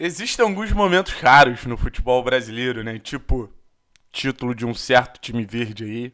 Existem alguns momentos raros no futebol brasileiro, né? Tipo, título de um certo time verde aí.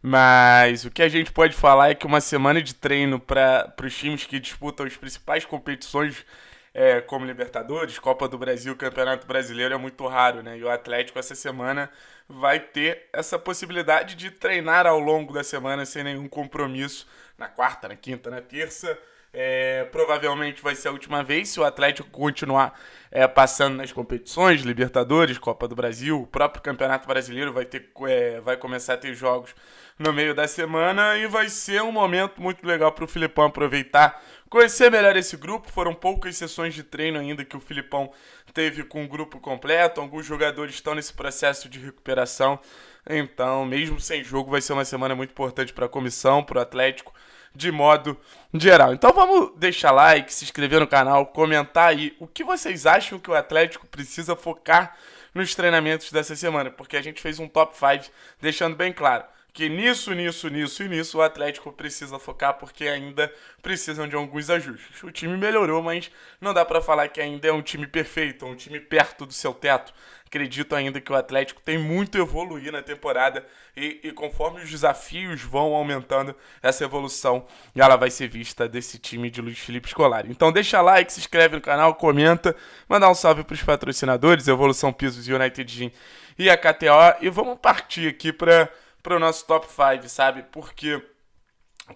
Mas o que a gente pode falar é que uma semana de treino para os times que disputam as principais competições, é, como Libertadores, Copa do Brasil, Campeonato Brasileiro, é muito raro, né? E o Atlético essa semana vai ter essa possibilidade de treinar ao longo da semana sem nenhum compromisso na quarta, na quinta, na terça é, provavelmente vai ser a última vez se o Atlético continuar é, passando nas competições, Libertadores, Copa do Brasil, o próprio Campeonato Brasileiro vai, ter, é, vai começar a ter jogos no meio da semana e vai ser um momento muito legal para o Filipão aproveitar, conhecer melhor esse grupo. Foram poucas sessões de treino ainda que o Filipão teve com o grupo completo, alguns jogadores estão nesse processo de recuperação. Então, mesmo sem jogo, vai ser uma semana muito importante para a comissão, para o Atlético de modo geral. Então vamos deixar like, se inscrever no canal, comentar aí o que vocês acham que o Atlético precisa focar nos treinamentos dessa semana, porque a gente fez um top 5 deixando bem claro que nisso, nisso, nisso e nisso o Atlético precisa focar porque ainda precisam de alguns ajustes. O time melhorou, mas não dá para falar que ainda é um time perfeito, um time perto do seu teto. Acredito ainda que o Atlético tem muito a evoluir na temporada e, e conforme os desafios vão aumentando, essa evolução ela vai ser vista desse time de Luiz Felipe Scolari. Então deixa like, se inscreve no canal, comenta, mandar um salve para os patrocinadores, Evolução Pisos United Gym e a KTO e vamos partir aqui para para o nosso top 5, sabe? Porque,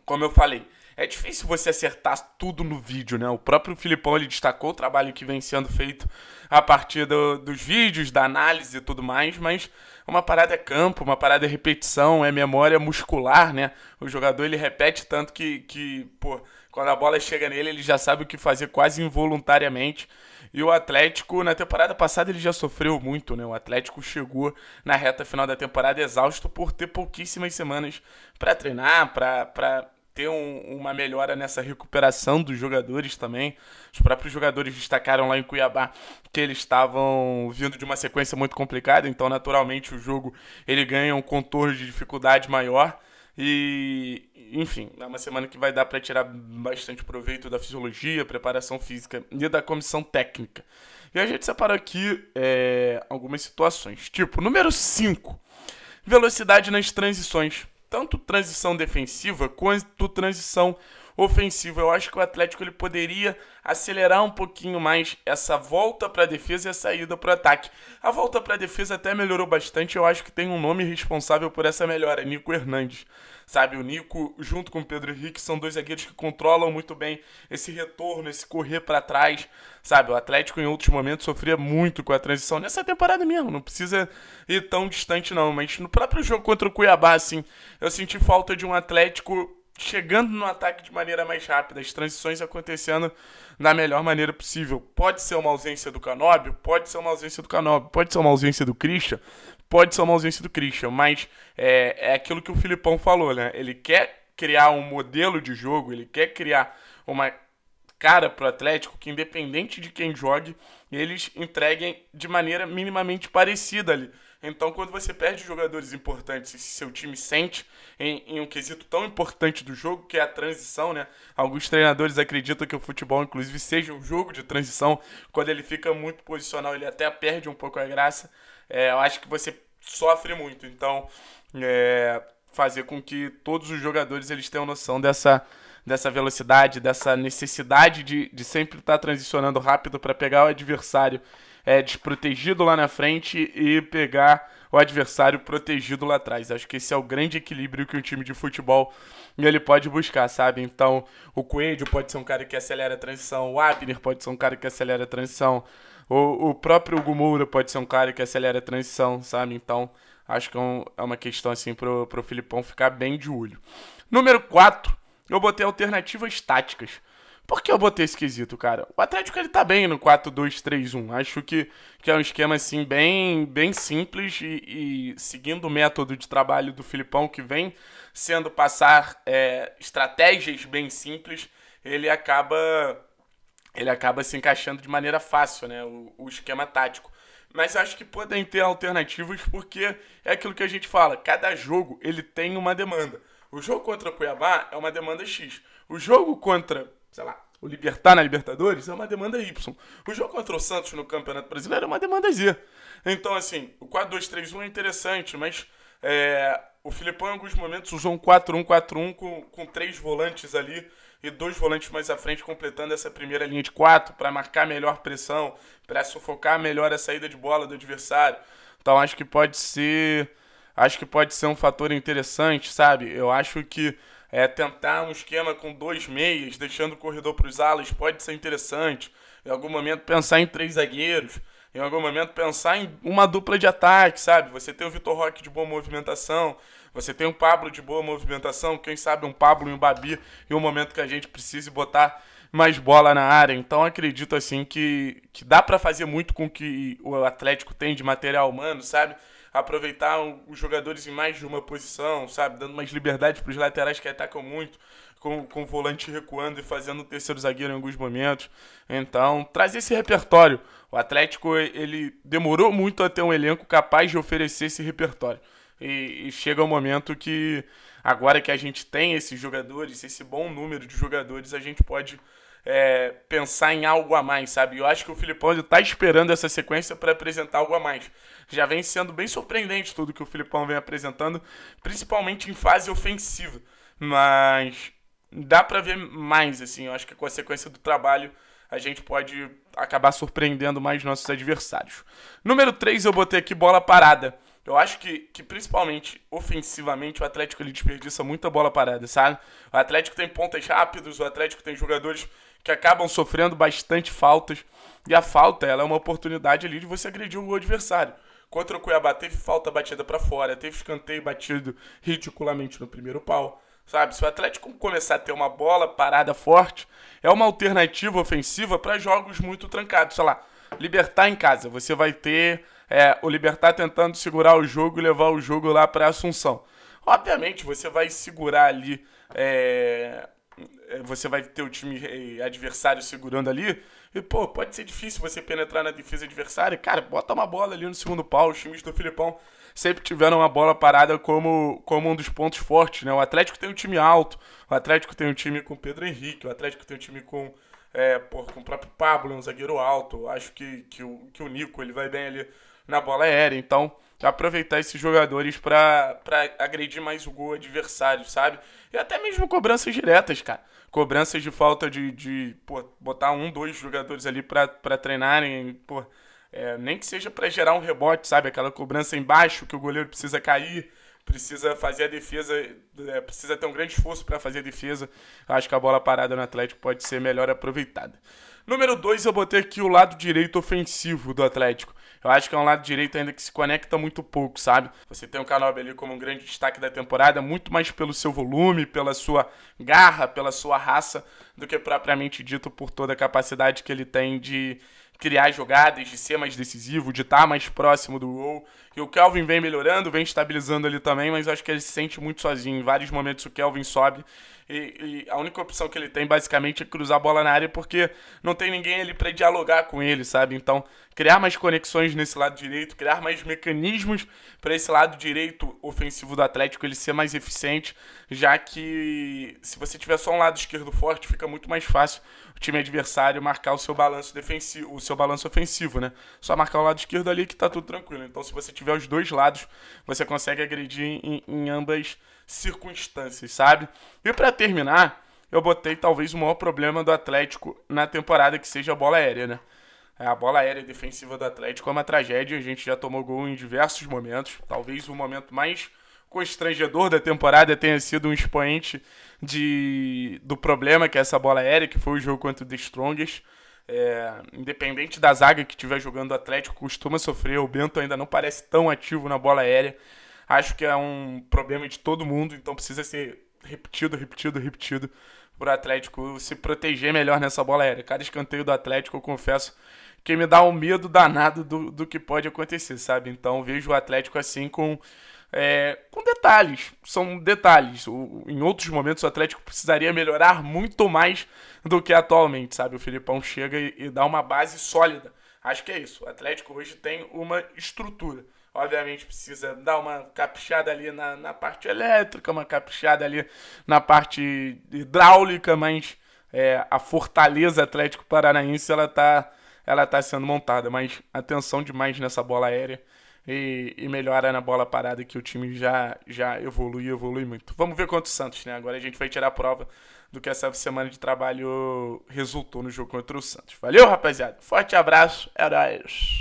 como eu falei, é difícil você acertar tudo no vídeo, né? O próprio Filipão ele destacou o trabalho que vem sendo feito a partir do, dos vídeos, da análise e tudo mais, mas uma parada é campo, uma parada é repetição, é memória muscular, né? O jogador ele repete tanto que, que pô, quando a bola chega nele, ele já sabe o que fazer quase involuntariamente. E o Atlético, na temporada passada, ele já sofreu muito, né? O Atlético chegou na reta final da temporada exausto por ter pouquíssimas semanas para treinar, para ter um, uma melhora nessa recuperação dos jogadores também. Os próprios jogadores destacaram lá em Cuiabá que eles estavam vindo de uma sequência muito complicada, então naturalmente o jogo ele ganha um contorno de dificuldade maior. E, enfim, é uma semana que vai dar para tirar bastante proveito da fisiologia, preparação física e da comissão técnica. E a gente separa aqui é, algumas situações. Tipo, número 5, velocidade nas transições tanto transição defensiva quanto transição ofensivo. Eu acho que o Atlético ele poderia acelerar um pouquinho mais essa volta para a defesa e a saída para o ataque. A volta para a defesa até melhorou bastante. Eu acho que tem um nome responsável por essa melhora, Nico Hernandes. Sabe, o Nico junto com o Pedro Henrique são dois zagueiros que controlam muito bem esse retorno, esse correr para trás. Sabe, o Atlético em outros momentos sofria muito com a transição nessa temporada mesmo, não precisa ir tão distante não, mas no próprio jogo contra o Cuiabá assim, eu senti falta de um Atlético chegando no ataque de maneira mais rápida, as transições acontecendo da melhor maneira possível. Pode ser uma ausência do Canóbio, pode ser uma ausência do Canóbio, pode ser uma ausência do Christian, pode ser uma ausência do Christian, mas é, é aquilo que o Filipão falou, né? Ele quer criar um modelo de jogo, ele quer criar uma cara para o Atlético que, independente de quem jogue, eles entreguem de maneira minimamente parecida ali. Então, quando você perde jogadores importantes e seu time sente em, em, um quesito tão importante do jogo, que é a transição, né? Alguns treinadores acreditam que o futebol, inclusive, seja um jogo de transição. Quando ele fica muito posicional, ele até perde um pouco a graça. É, eu acho que você sofre muito. Então, é, fazer com que todos os jogadores eles tenham noção dessa dessa velocidade, dessa necessidade de, de sempre estar tá transicionando rápido para pegar o adversário é, desprotegido lá na frente e pegar o adversário protegido lá atrás. Acho que esse é o grande equilíbrio que um time de futebol ele pode buscar, sabe? Então, o Coelho pode ser um cara que acelera a transição, o Abner pode ser um cara que acelera a transição, o, o próprio Gumura pode ser um cara que acelera a transição, sabe? Então, acho que é, um, é uma questão assim pro, pro Filipão ficar bem de olho. Número 4, eu botei alternativas táticas. Por que eu botei esquisito, cara? O Atlético ele tá bem no 4-2-3-1. Acho que, que é um esquema assim bem, bem simples e, e seguindo o método de trabalho do Filipão que vem sendo passar é, estratégias bem simples, ele acaba ele acaba se encaixando de maneira fácil, né? O, o esquema tático. Mas acho que podem ter alternativas porque é aquilo que a gente fala. Cada jogo ele tem uma demanda. O jogo contra o Cuiabá é uma demanda X. O jogo contra, sei lá, o Libertar na Libertadores é uma demanda Y. O jogo contra o Santos no Campeonato Brasileiro é uma demanda Z. Então, assim, o 4-2-3-1 é interessante, mas é, o Filipão em alguns momentos usou um 4-1-4-1 com, com três volantes ali e dois volantes mais à frente completando essa primeira linha de quatro para marcar melhor pressão, para sufocar melhor a saída de bola do adversário. Então acho que pode ser acho que pode ser um fator interessante, sabe? Eu acho que é, tentar um esquema com dois meias, deixando o corredor para os alas, pode ser interessante. Em algum momento pensar em três zagueiros. Em algum momento pensar em uma dupla de ataque, sabe? Você tem o Vitor Roque de boa movimentação, você tem o Pablo de boa movimentação, quem sabe um Pablo e um Babi em um momento que a gente precise botar mais bola na área. Então acredito assim que, que dá para fazer muito com que o Atlético tem de material humano, sabe? Aproveitar os jogadores em mais de uma posição, sabe? Dando mais liberdade para os laterais que atacam muito, com, com o volante recuando e fazendo o terceiro zagueiro em alguns momentos. Então, traz esse repertório. O Atlético ele demorou muito a ter um elenco capaz de oferecer esse repertório. E, e chega o um momento que agora que a gente tem esses jogadores, esse bom número de jogadores, a gente pode é, pensar em algo a mais, sabe? Eu acho que o Filipão está esperando essa sequência para apresentar algo a mais. Já vem sendo bem surpreendente tudo que o Filipão vem apresentando, principalmente em fase ofensiva. Mas dá para ver mais, assim. Eu acho que com a sequência do trabalho a gente pode acabar surpreendendo mais nossos adversários. Número 3, eu botei aqui bola parada. Eu acho que, que principalmente ofensivamente o Atlético ele desperdiça muita bola parada, sabe? O Atlético tem pontas rápidos, o Atlético tem jogadores que acabam sofrendo bastante faltas. E a falta, ela é uma oportunidade ali de você agredir o adversário. Contra o Cuiabá teve falta batida para fora, teve escanteio batido ridiculamente no primeiro pau. Sabe, se o Atlético começar a ter uma bola parada forte, é uma alternativa ofensiva para jogos muito trancados. Sei lá, Libertar em casa, você vai ter é, o Libertar tentando segurar o jogo e levar o jogo lá para Assunção. Obviamente, você vai segurar ali é, é, você vai ter o time é, adversário segurando ali. E, pô, pode ser difícil você penetrar na defesa adversária. Cara, bota uma bola ali no segundo pau. Os times do Filipão sempre tiveram uma bola parada como, como um dos pontos fortes, né? O Atlético tem um time alto, o Atlético tem um time com Pedro Henrique, o Atlético tem um time com, é, pô, com o próprio Pablo, um zagueiro alto. Acho que, que, o, que o Nico ele vai bem ali na bola aérea. Então, aproveitar esses jogadores para agredir mais o gol adversário, sabe? E até mesmo cobranças diretas, cara. Cobranças de falta de, de pô, botar um, dois jogadores ali para treinarem, pô, é, nem que seja para gerar um rebote, sabe? Aquela cobrança embaixo que o goleiro precisa cair, precisa fazer a defesa, é, precisa ter um grande esforço para fazer a defesa. Acho que a bola parada no Atlético pode ser melhor aproveitada. Número 2, eu botei aqui o lado direito ofensivo do Atlético eu acho que é um lado direito ainda que se conecta muito pouco, sabe? Você tem o Canobi ali como um grande destaque da temporada, muito mais pelo seu volume, pela sua garra, pela sua raça, do que propriamente dito por toda a capacidade que ele tem de criar jogadas, de ser mais decisivo, de estar mais próximo do gol e o Kelvin vem melhorando, vem estabilizando ali também, mas acho que ele se sente muito sozinho. Em vários momentos o Kelvin sobe e, e, a única opção que ele tem basicamente é cruzar a bola na área porque não tem ninguém ali para dialogar com ele, sabe? Então, criar mais conexões nesse lado direito, criar mais mecanismos para esse lado direito ofensivo do Atlético ele ser mais eficiente, já que se você tiver só um lado esquerdo forte, fica muito mais fácil o time adversário marcar o seu balanço defensivo, o seu balanço ofensivo, né? Só marcar o lado esquerdo ali que tá tudo tranquilo. Então, se você tiver os dois lados, você consegue agredir em, em ambas circunstâncias, sabe? E para terminar, eu botei talvez o maior problema do Atlético na temporada, que seja a bola aérea, né? É, a bola aérea defensiva do Atlético é uma tragédia, a gente já tomou gol em diversos momentos. Talvez o momento mais constrangedor da temporada tenha sido um expoente de, do problema que é essa bola aérea, que foi o jogo contra o The Strongest. É, independente da zaga que estiver jogando, o Atlético costuma sofrer. O Bento ainda não parece tão ativo na bola aérea. Acho que é um problema de todo mundo, então precisa ser repetido, repetido, repetido para o Atlético se proteger melhor nessa bola aérea. Cada escanteio do Atlético, eu confesso, que me dá um medo danado do, do que pode acontecer, sabe? Então vejo o Atlético assim com é, com detalhes, são detalhes. O, em outros momentos o Atlético precisaria melhorar muito mais do que atualmente, sabe? O Filipão chega e, e dá uma base sólida. Acho que é isso. O Atlético hoje tem uma estrutura. Obviamente precisa dar uma caprichada ali na, na parte elétrica, uma caprichada ali na parte hidráulica, mas é, a fortaleza Atlético Paranaense ela tá, ela tá sendo montada. Mas atenção demais nessa bola aérea e, e melhora na bola parada que o time já, já evolui, evolui muito. Vamos ver quanto o Santos, né? Agora a gente vai tirar a prova do que essa semana de trabalho resultou no jogo contra o Santos. Valeu, rapaziada. Forte abraço. era é isso.